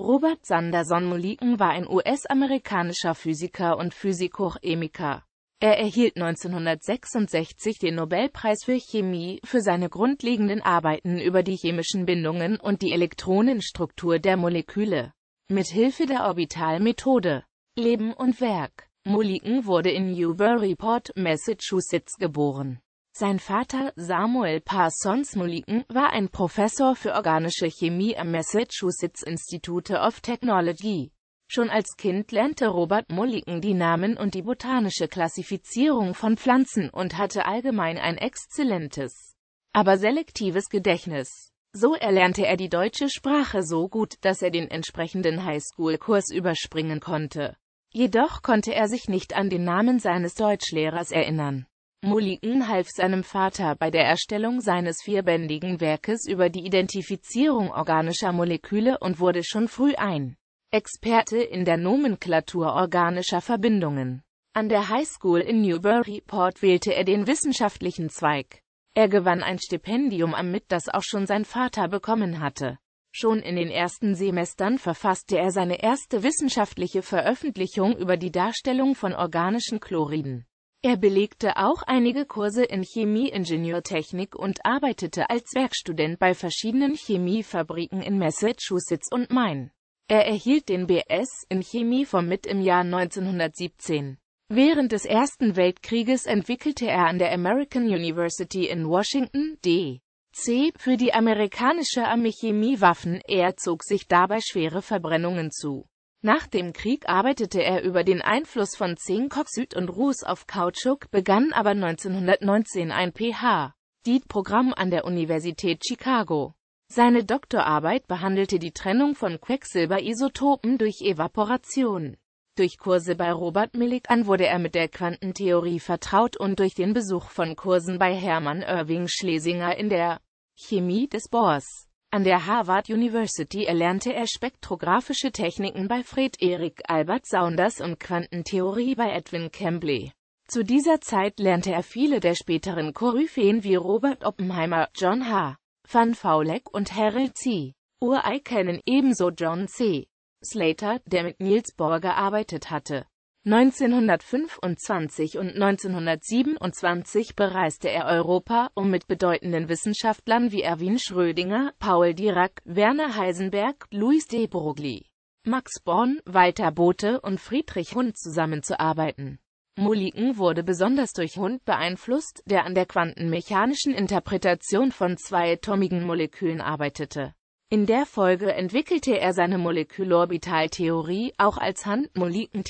Robert Sanderson Moliken war ein US-amerikanischer Physiker und Physikochemiker. Er erhielt 1966 den Nobelpreis für Chemie für seine grundlegenden Arbeiten über die chemischen Bindungen und die Elektronenstruktur der Moleküle. Mithilfe der Orbitalmethode Leben und Werk Moliken wurde in Newburyport, Massachusetts geboren. Sein Vater, Samuel Parsons Mulligan, war ein Professor für organische Chemie am Massachusetts Institute of Technology. Schon als Kind lernte Robert Mulligan die Namen und die botanische Klassifizierung von Pflanzen und hatte allgemein ein exzellentes, aber selektives Gedächtnis. So erlernte er die deutsche Sprache so gut, dass er den entsprechenden Highschool-Kurs überspringen konnte. Jedoch konnte er sich nicht an den Namen seines Deutschlehrers erinnern. Mulligan half seinem Vater bei der Erstellung seines vierbändigen Werkes über die Identifizierung organischer Moleküle und wurde schon früh ein Experte in der Nomenklatur organischer Verbindungen. An der High School in Newburyport wählte er den wissenschaftlichen Zweig. Er gewann ein Stipendium am MIT, das auch schon sein Vater bekommen hatte. Schon in den ersten Semestern verfasste er seine erste wissenschaftliche Veröffentlichung über die Darstellung von organischen Chloriden. Er belegte auch einige Kurse in Chemieingenieurtechnik und arbeitete als Werkstudent bei verschiedenen Chemiefabriken in Massachusetts und Main. Er erhielt den BS in Chemie vom MIT im Jahr 1917. Während des Ersten Weltkrieges entwickelte er an der American University in Washington, D.C. für die amerikanische Armee Chemiewaffen. Er zog sich dabei schwere Verbrennungen zu. Nach dem Krieg arbeitete er über den Einfluss von Zink Oxid und Ruß auf Kautschuk, begann aber 1919 ein ph PhD. Programm an der Universität Chicago. Seine Doktorarbeit behandelte die Trennung von Quecksilberisotopen durch Evaporation. Durch Kurse bei Robert Millikan wurde er mit der Quantentheorie vertraut und durch den Besuch von Kursen bei Hermann Irving Schlesinger in der Chemie des Bohrs. An der Harvard University erlernte er spektrographische Techniken bei Fred Erik Albert Saunders und Quantentheorie bei Edwin Campbell. Zu dieser Zeit lernte er viele der späteren Koryphäen wie Robert Oppenheimer, John H. van Faulek und Harold C. Urey kennen, ebenso John C. Slater, der mit Niels Bohr gearbeitet hatte. 1925 und 1927 bereiste er Europa, um mit bedeutenden Wissenschaftlern wie Erwin Schrödinger, Paul Dirac, Werner Heisenberg, Louis de Broglie, Max Born, Walter Bothe und Friedrich Hund zusammenzuarbeiten. Mulliken wurde besonders durch Hund beeinflusst, der an der quantenmechanischen Interpretation von zweiatomigen Molekülen arbeitete in der Folge entwickelte er seine Molekülorbitaltheorie, auch als hand moleken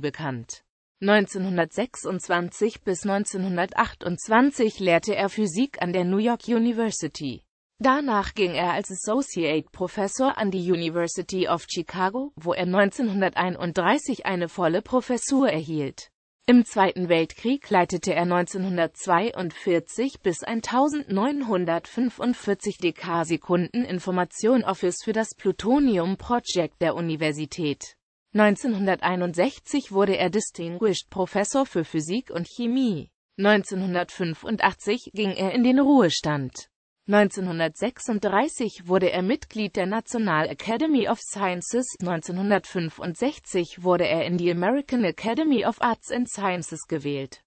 bekannt. 1926 bis 1928 lehrte er Physik an der New York University. Danach ging er als Associate Professor an die University of Chicago, wo er 1931 eine volle Professur erhielt. Im Zweiten Weltkrieg leitete er 1942 bis 1945 Dekarsekunden Information Office für das Plutonium Project der Universität. 1961 wurde er Distinguished Professor für Physik und Chemie. 1985 ging er in den Ruhestand 1936 wurde er Mitglied der National Academy of Sciences, 1965 wurde er in die American Academy of Arts and Sciences gewählt